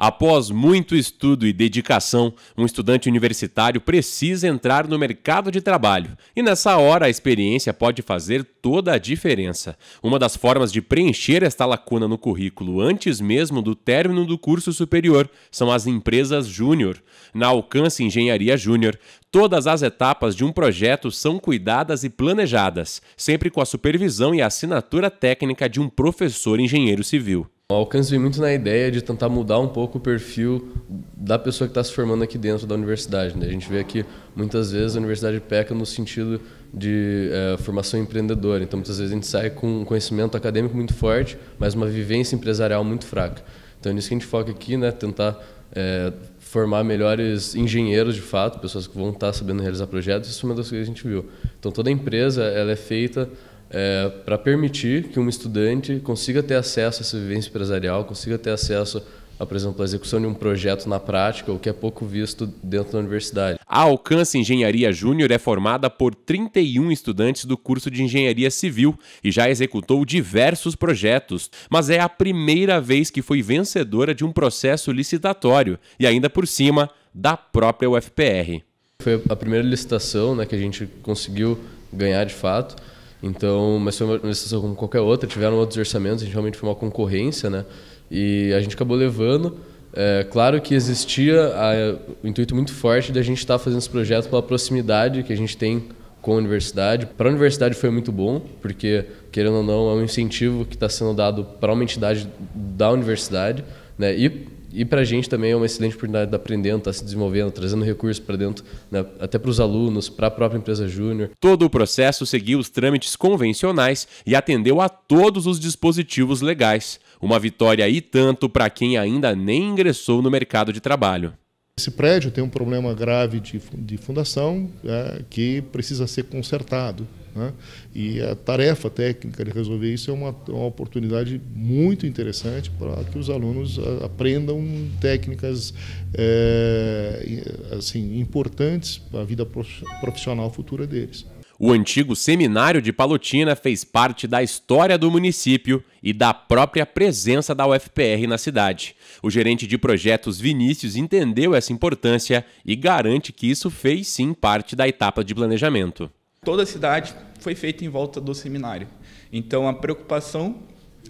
Após muito estudo e dedicação, um estudante universitário precisa entrar no mercado de trabalho e nessa hora a experiência pode fazer toda a diferença. Uma das formas de preencher esta lacuna no currículo antes mesmo do término do curso superior são as empresas júnior. Na Alcance Engenharia Júnior, todas as etapas de um projeto são cuidadas e planejadas, sempre com a supervisão e assinatura técnica de um professor engenheiro civil alcance vem muito na ideia de tentar mudar um pouco o perfil da pessoa que está se formando aqui dentro da universidade. Né? A gente vê que muitas vezes a universidade peca no sentido de é, formação empreendedora. Então, muitas vezes a gente sai com um conhecimento acadêmico muito forte, mas uma vivência empresarial muito fraca. Então, é nisso que a gente foca aqui, né? tentar é, formar melhores engenheiros de fato, pessoas que vão estar tá sabendo realizar projetos, isso é uma das coisas que a gente viu. Então toda empresa ela é feita é, para permitir que um estudante consiga ter acesso a essa vivência empresarial, consiga ter acesso por exemplo, à execução de um projeto na prática, o que é pouco visto dentro da universidade. A Alcance Engenharia Júnior é formada por 31 estudantes do curso de Engenharia Civil e já executou diversos projetos, mas é a primeira vez que foi vencedora de um processo licitatório e ainda por cima da própria UFPR. Foi a primeira licitação né, que a gente conseguiu ganhar de fato. Então, mas foi uma organização como qualquer outra, tiveram outros orçamentos, a gente realmente foi uma concorrência, né? E a gente acabou levando. É, claro que existia a, o intuito muito forte de a gente estar tá fazendo esse projeto pela proximidade que a gente tem com a universidade. Para a universidade foi muito bom, porque, querendo ou não, é um incentivo que está sendo dado para uma entidade da universidade né? e e para a gente também é uma excelente oportunidade de aprendendo, estar tá se desenvolvendo, trazendo recursos para dentro, né, até para os alunos, para a própria empresa júnior. Todo o processo seguiu os trâmites convencionais e atendeu a todos os dispositivos legais. Uma vitória e tanto para quem ainda nem ingressou no mercado de trabalho. Esse prédio tem um problema grave de, de fundação é, que precisa ser consertado. Né? E a tarefa técnica de resolver isso é uma, é uma oportunidade muito interessante para que os alunos é, aprendam técnicas é, assim, importantes para a vida profissional futura deles. O antigo seminário de Palotina fez parte da história do município e da própria presença da UFPR na cidade. O gerente de projetos Vinícius entendeu essa importância e garante que isso fez sim parte da etapa de planejamento. Toda a cidade foi feita em volta do seminário. Então a preocupação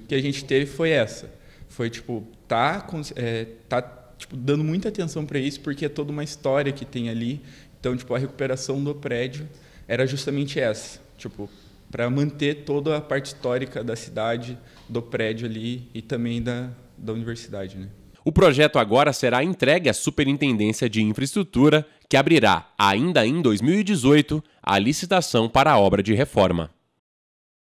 que a gente teve foi essa. Foi tipo, tá, é, tá tipo, dando muita atenção para isso porque é toda uma história que tem ali. Então, tipo, a recuperação do prédio era justamente essa, tipo, para manter toda a parte histórica da cidade, do prédio ali e também da, da universidade, né? O projeto agora será entregue à Superintendência de Infraestrutura, que abrirá, ainda em 2018, a licitação para a obra de reforma.